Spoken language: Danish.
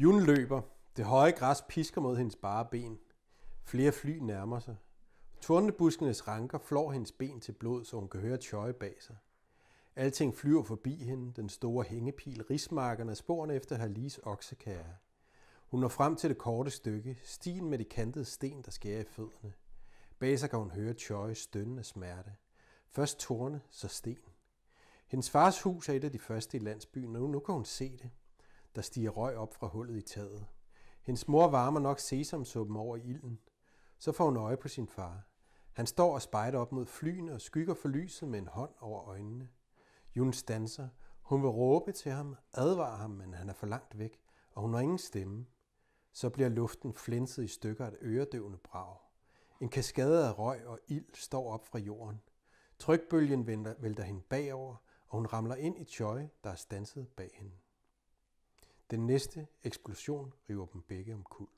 Jun løber. Det høje græs pisker mod hendes bare ben. Flere fly nærmer sig. Tornebuskenes ranker flår hendes ben til blod, så hun kan høre tjøje bag sig. Alting flyver forbi hende, den store hængepil, rismarkerne, sporene efter Halis oksekære. Hun når frem til det korte stykke, stien med de kantede sten, der skærer i fødderne. Bag sig kan hun høre Choy stønnende smerte. Først torne, så sten. Hendes fars hus er et af de første i landsbyen, og nu kan hun se det. Der stiger røg op fra hullet i taget. Hendes mor varmer nok sesamsuppen over ilden. Så får hun øje på sin far. Han står og spejder op mod flyene og skygger for lyset med en hånd over øjnene. Jun danser. Hun vil råbe til ham, advare ham, men han er for langt væk, og hun har ingen stemme. Så bliver luften flænset i stykker af et øredøvende brag. En kaskade af røg og ild står op fra jorden. Trykbølgen vælter hende bagover, og hun ramler ind i tøj, der er stanset bag hende. Den næste eksplosion river dem begge omkuld.